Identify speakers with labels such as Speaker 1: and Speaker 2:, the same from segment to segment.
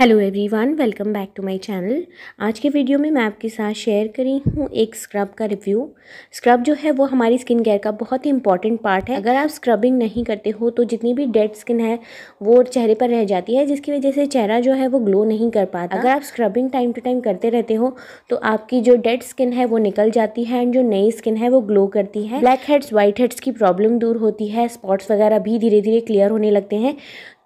Speaker 1: hello everyone welcome back to my channel आज के video में मैं आपके साथ शेयर करी हूँ एक स्क्रब का रिव्यू स्क्रब जो है वो हमारी स्किन केयर का बहुत ही इंपॉर्टेंट पार्ट है अगर आप स्क्रबिंग नहीं करते हो तो जितनी भी डेड स्किन है वो चेहरे पर रह जाती है जिसकी वजह से चेहरा जो है वो ग्लो नहीं कर पाता अगर आप स्क्रबिंग टाइम टू टाइम करते रहते हो तो आपकी जो डेड स्किन है वो निकल जाती है एंड जो नई स्किन है वो ग्लो करती है ब्लैक हेड्स व्हाइट हेड्स की प्रॉब्लम दूर होती है स्पॉट्स वगैरह भी धीरे धीरे क्लियर होने लगते हैं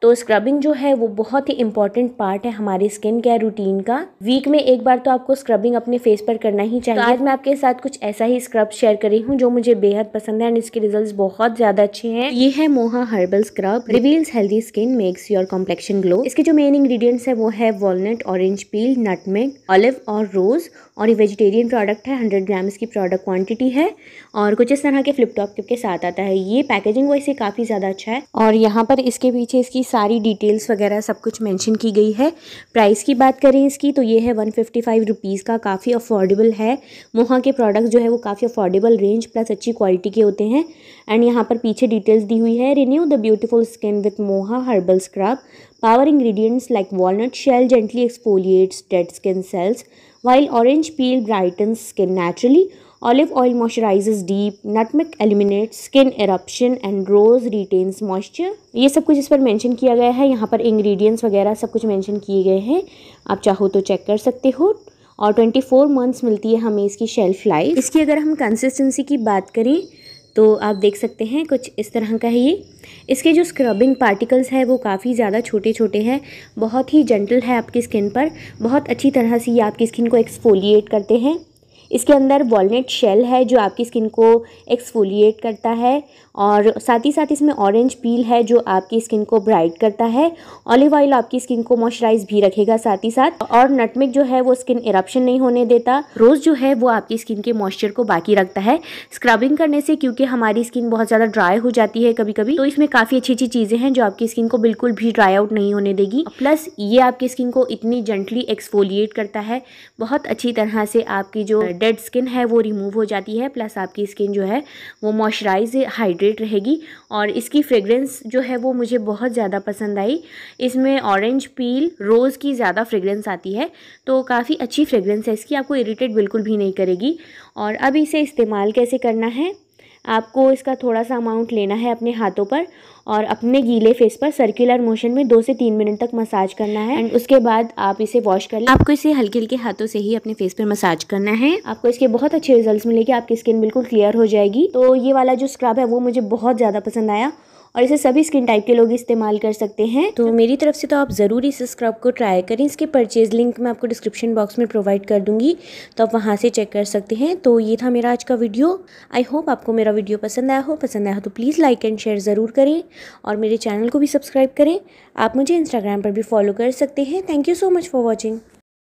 Speaker 1: तो स्क्रबिंग जो है वो बहुत ही इंपॉर्टेंट पार्ट है हमारे स्किन केयर रूटीन का वीक में एक बार तो आपको स्क्रबिंग अपने फेस पर करना ही चाहिए तो आज मैं आपके साथ कुछ ऐसा ही स्क्रब शेयर करी हूँ जो मुझे बेहद पसंद है एंड इसके रिजल्ट बहुत ज्यादा अच्छे हैं ये है Moha herbal scrub reveals healthy skin makes your complexion glow इसके जो मेन इंग्रीडियंट्स है वो है walnut orange peel nutmeg olive और रोज और ये वेजिटेरियन प्रोडक्ट है हंड्रेड ग्राम्स की प्रोडक्ट क्वांटिटी है और कुछ इस तरह के फ्लिपटॉप के साथ आता है ये पैकेजिंग वो इसे काफ़ी ज़्यादा अच्छा है और यहाँ पर इसके पीछे इसकी सारी डिटेल्स वगैरह सब कुछ मेंशन की गई है प्राइस की बात करें इसकी तो ये है वन फिफ्टी फाइव रुपीज़ का काफ़ी अफोर्डेबल है मोहा के प्रोडक्ट जो है वो काफ़ी अफोर्डेबल रेंज प्लस अच्छी क्वालिटी के होते हैं एंड यहाँ पर पीछे डिटेल्स दी हुई है renew the beautiful skin with Moha herbal scrub power ingredients like walnut shell gently exfoliates dead skin cells while orange peel brighten skin naturally olive oil moisturizes deep nutmeg eliminate skin eruption and rose retains moisture ये सब कुछ इस पर mention किया गया है यहाँ पर इंग्रेडिएंट्स वगैरह सब कुछ मेंशन किए गए हैं आप चाहो तो चेक कर सकते हो और 24 मंथ्स मिलती है हमें इसकी शेल्फ लाइफ इसकी अगर हम कंसिस्टेंसी की बात करें तो आप देख सकते हैं कुछ इस तरह का है ये इसके जो स्क्रबिंग पार्टिकल्स है वो काफ़ी ज़्यादा छोटे छोटे हैं बहुत ही जेंटल है आपकी स्किन पर बहुत अच्छी तरह से ये आपकी स्किन को एक्सफोलिएट करते हैं इसके अंदर वॉलट शेल है जो आपकी स्किन को एक्सफोलिएट करता है और साथ ही साथ इसमें ऑरेंज पील है जो आपकी स्किन को ब्राइट करता है ऑलिव ऑयल आपकी स्किन को मॉइस्चराइज भी रखेगा साथ ही साथ और नटमिक जो है वो स्किन इरप्शन नहीं होने देता रोज़ जो है वो आपकी स्किन के मॉइस्चर को बाकी रखता है स्क्रबिंग करने से क्योंकि हमारी स्किन बहुत ज़्यादा ड्राई हो जाती है कभी कभी तो इसमें काफ़ी अच्छी अच्छी चीज़ें हैं जो आपकी स्किन को बिल्कुल भी ड्राई आउट नहीं होने देगी प्लस ये आपकी स्किन को इतनी जेंटली एक्सफोलिएट करता है बहुत अच्छी तरह से आपकी जो डेड स्किन है वो रिमूव हो जाती है प्लस आपकी स्किन जो है वो मॉइस्चराइज हाइड्रेट रहेगी और इसकी फ्रेगरेंस जो है वो मुझे बहुत ज़्यादा पसंद आई इसमें ऑरेंज पील रोज़ की ज़्यादा फ्रेगरेंस आती है तो काफ़ी अच्छी फ्रेगरेंस है इसकी आपको इरीटेट बिल्कुल भी नहीं करेगी और अब इसे इस्तेमाल कैसे करना है आपको इसका थोड़ा सा अमाउंट लेना है अपने हाथों पर और अपने गीले फेस पर सर्कुलर मोशन में दो से तीन मिनट तक मसाज करना है एंड उसके बाद आप इसे वॉश कर लें आपको इसे हल्के हल्के हाथों से ही अपने फेस पर मसाज करना है आपको इसके बहुत अच्छे रिजल्ट मिलेगी आपकी स्किन बिल्कुल क्लियर हो जाएगी तो ये वाला जो स्क्रब है वो मुझे बहुत ज़्यादा पसंद आया और इसे सभी स्किन टाइप के लोग इस्तेमाल कर सकते हैं तो मेरी तरफ से तो आप ज़रूर इस स्क्रब को ट्राई करें इसके परचेज़ लिंक मैं आपको डिस्क्रिप्शन बॉक्स में प्रोवाइड कर दूँगी तो आप वहाँ से चेक कर सकते हैं तो ये था मेरा आज का वीडियो आई होप आपको मेरा वीडियो पसंद आया हो पसंद आया हो तो प्लीज़ लाइक एंड शेयर ज़रूर करें और मेरे चैनल को भी सब्सक्राइब करें आप मुझे इंस्टाग्राम पर भी फॉलो कर सकते हैं thank you so much for watching